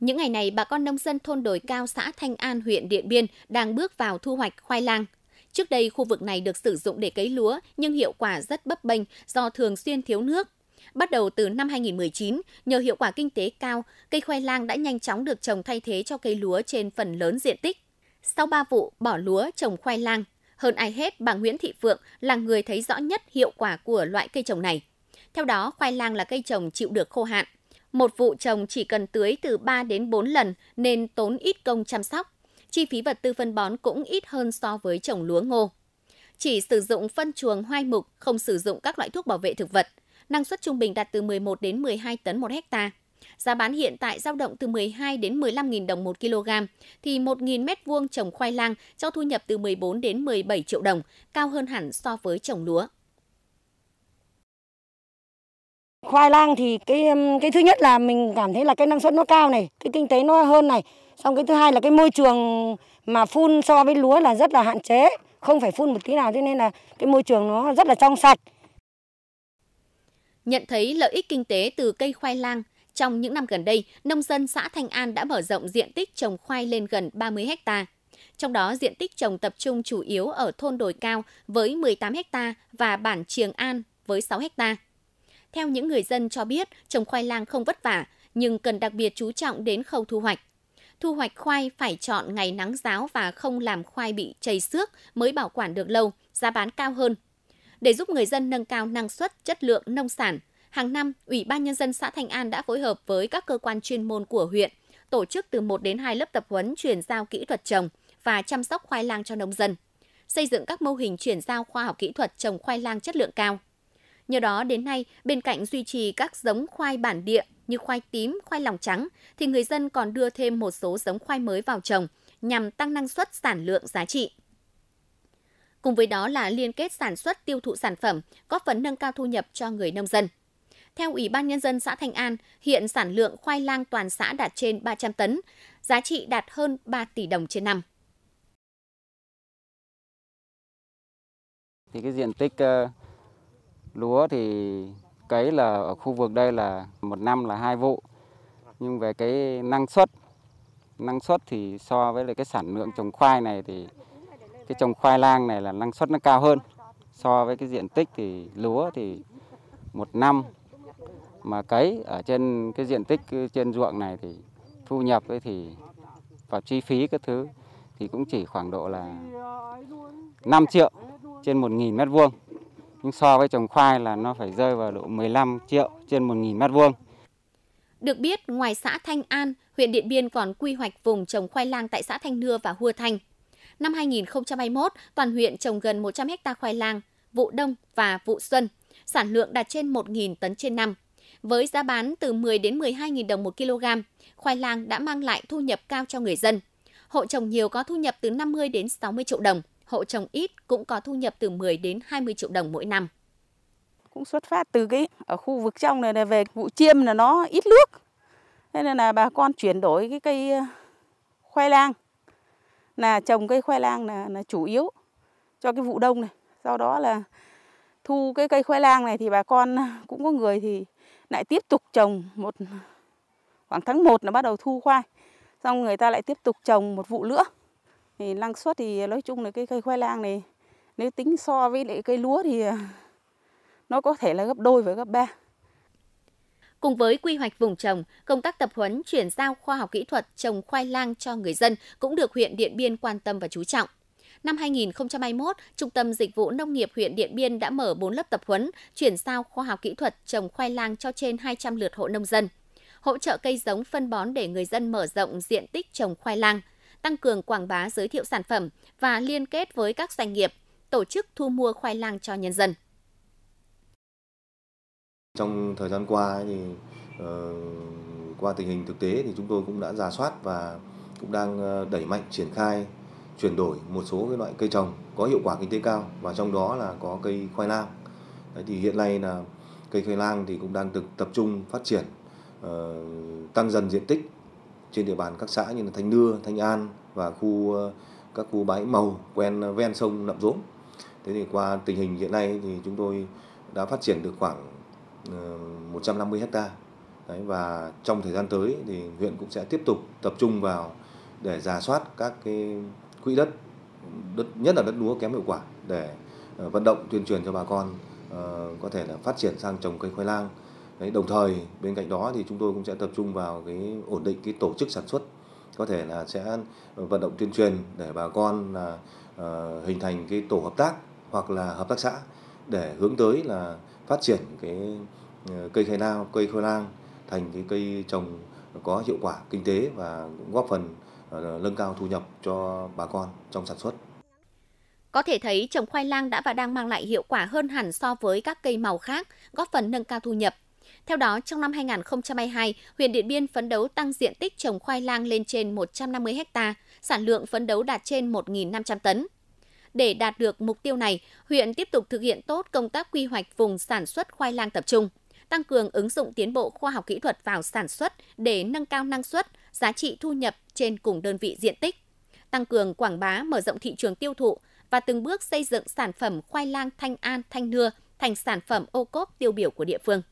Những ngày này, bà con nông dân thôn đồi cao xã Thanh An, huyện Điện Biên đang bước vào thu hoạch khoai lang. Trước đây, khu vực này được sử dụng để cấy lúa, nhưng hiệu quả rất bấp bênh do thường xuyên thiếu nước. Bắt đầu từ năm 2019, nhờ hiệu quả kinh tế cao, cây khoai lang đã nhanh chóng được trồng thay thế cho cây lúa trên phần lớn diện tích. Sau 3 vụ bỏ lúa trồng khoai lang, hơn ai hết bà Nguyễn Thị Phượng là người thấy rõ nhất hiệu quả của loại cây trồng này. Theo đó, khoai lang là cây trồng chịu được khô hạn – một vụ trồng chỉ cần tưới từ 3 đến 4 lần nên tốn ít công chăm sóc. Chi phí vật tư phân bón cũng ít hơn so với trồng lúa ngô. Chỉ sử dụng phân chuồng hoai mục, không sử dụng các loại thuốc bảo vệ thực vật. Năng suất trung bình đạt từ 11 đến 12 tấn một hecta. Giá bán hiện tại dao động từ 12 đến 15.000 đồng một kg, thì 1.000 m vuông trồng khoai lang cho thu nhập từ 14 đến 17 triệu đồng, cao hơn hẳn so với trồng lúa. Khoai lang thì cái cái thứ nhất là mình cảm thấy là cái năng suất nó cao này, cái kinh tế nó hơn này. Xong cái thứ hai là cái môi trường mà phun so với lúa là rất là hạn chế, không phải phun một tí nào cho nên là cái môi trường nó rất là trong sạch. Nhận thấy lợi ích kinh tế từ cây khoai lang, trong những năm gần đây, nông dân xã Thanh An đã mở rộng diện tích trồng khoai lên gần 30 hecta. Trong đó, diện tích trồng tập trung chủ yếu ở thôn Đồi Cao với 18 hecta và bản Triềng An với 6 hectare. Theo những người dân cho biết, trồng khoai lang không vất vả, nhưng cần đặc biệt chú trọng đến khâu thu hoạch. Thu hoạch khoai phải chọn ngày nắng giáo và không làm khoai bị chảy xước mới bảo quản được lâu, giá bán cao hơn. Để giúp người dân nâng cao năng suất, chất lượng nông sản, hàng năm Ủy ban nhân dân xã Thanh An đã phối hợp với các cơ quan chuyên môn của huyện tổ chức từ 1 đến 2 lớp tập huấn chuyển giao kỹ thuật trồng và chăm sóc khoai lang cho nông dân, xây dựng các mô hình chuyển giao khoa học kỹ thuật trồng khoai lang chất lượng cao. Nhờ đó đến nay, bên cạnh duy trì các giống khoai bản địa như khoai tím, khoai lòng trắng thì người dân còn đưa thêm một số giống khoai mới vào trồng nhằm tăng năng suất sản lượng giá trị. Cùng với đó là liên kết sản xuất tiêu thụ sản phẩm, góp phần nâng cao thu nhập cho người nông dân. Theo Ủy ban Nhân dân xã Thanh An, hiện sản lượng khoai lang toàn xã đạt trên 300 tấn, giá trị đạt hơn 3 tỷ đồng trên năm. Thì cái diện tích ờ, Lúa thì cấy là ở khu vực đây là một năm là hai vụ. Nhưng về cái năng suất, năng suất thì so với lại cái sản lượng trồng khoai này thì cái trồng khoai lang này là năng suất nó cao hơn. So với cái diện tích thì lúa thì một năm mà cấy ở trên cái diện tích trên ruộng này thì thu nhập ấy thì và chi phí các thứ thì cũng chỉ khoảng độ là 5 triệu trên 1.000 mét vuông. Nhưng so với trồng khoai là nó phải rơi vào độ 15 triệu trên 1.000 mét vuông. Được biết, ngoài xã Thanh An, huyện Điện Biên còn quy hoạch vùng trồng khoai lang tại xã Thanh Nưa và Hua Thanh. Năm 2021, toàn huyện trồng gần 100 hecta khoai lang, vụ đông và vụ xuân, sản lượng đạt trên 1.000 tấn trên năm. Với giá bán từ 10 đến 12.000 đồng một kg, khoai lang đã mang lại thu nhập cao cho người dân. Hộ trồng nhiều có thu nhập từ 50 đến 60 triệu đồng hộ trồng ít cũng có thu nhập từ 10 đến 20 triệu đồng mỗi năm. Cũng xuất phát từ cái ở khu vực trong này là về vụ chiêm là nó ít nước. Thế nên là bà con chuyển đổi cái cây ờ, khoai lang là trồng cây khoai lang là, là chủ yếu cho cái vụ đông này. sau đó là thu cái cây khoai lang này thì bà con ờ, cũng có người thì lại tiếp tục trồng một khoảng tháng 1 là bắt đầu thu khoai. Xong người ta lại tiếp tục trồng một vụ nữa thì năng suất thì nói chung là cái cây khoai lang này nếu tính so với lại cây lúa thì à, nó có thể là gấp đôi và gấp ba. Cùng với quy hoạch vùng trồng, công tác tập huấn chuyển giao khoa học kỹ thuật trồng khoai lang cho người dân cũng được huyện Điện Biên quan tâm và chú trọng. Năm 2021, Trung tâm Dịch vụ Nông nghiệp huyện Điện Biên đã mở 4 lớp tập huấn chuyển giao khoa học kỹ thuật trồng khoai lang cho trên 200 lượt hộ nông dân, hỗ trợ cây giống phân bón để người dân mở rộng diện tích trồng khoai lang – tăng cường quảng bá giới thiệu sản phẩm và liên kết với các doanh nghiệp, tổ chức thu mua khoai lang cho nhân dân. Trong thời gian qua thì uh, qua tình hình thực tế thì chúng tôi cũng đã giả soát và cũng đang ờ, đẩy mạnh triển khai chuyển đổi một số cái loại cây trồng có hiệu quả kinh tế cao và trong đó là có cây khoai lang. Đấy thì hiện nay là cây khoai lang thì cũng đang được tập trung phát triển uh, tăng dần diện tích trên địa bàn các xã như là Thanh Nưa, Thanh An và khu ờ, các khu bãi màu quen ờ, ven sông Nậm Rốm. Thế thì qua tình hình hiện nay thì chúng tôi đã phát triển được khoảng 150 ờ, hecta Đấy, và trong thời gian tới thì huyện cũng sẽ tiếp tục tập trung vào để giả soát các cái quỹ đất, đất nhất là đất lúa kém hiệu quả để vận động tuyên truyền cho bà con có thể là phát triển sang trồng cây khoai lang đồng thời bên cạnh đó thì chúng tôi cũng sẽ tập trung vào cái ổn định cái tổ chức sản xuất có thể là sẽ ờ, vận động tuyên truyền để bà con là uh, hình thành cái tổ hợp tác hoặc là hợp tác xã để hướng tới là phát triển cái ờ, cây khai nao cây khoai lang thành cái cây trồng có hiệu quả kinh tế và cũng góp phần nâng cao thu nhập cho bà con trong sản xuất. Có thể thấy trồng khoai lang đã và đang mang lại hiệu quả hơn hẳn so với các cây màu khác, góp phần nâng cao thu nhập theo đó, trong năm 2022, huyện Điện Biên phấn đấu tăng diện tích trồng khoai lang lên trên 150 ha, sản lượng phấn đấu đạt trên 1.500 tấn. Để đạt được mục tiêu này, huyện tiếp tục thực hiện tốt công tác quy hoạch vùng sản xuất khoai lang tập trung, tăng cường ứng dụng tiến bộ khoa học kỹ thuật vào sản xuất để nâng cao năng suất, giá trị thu nhập trên cùng đơn vị diện tích, tăng cường quảng bá mở rộng thị trường tiêu thụ và từng bước xây dựng sản phẩm khoai lang Thanh An, Thanh Nưa thành sản phẩm ô cốp tiêu biểu của địa phương.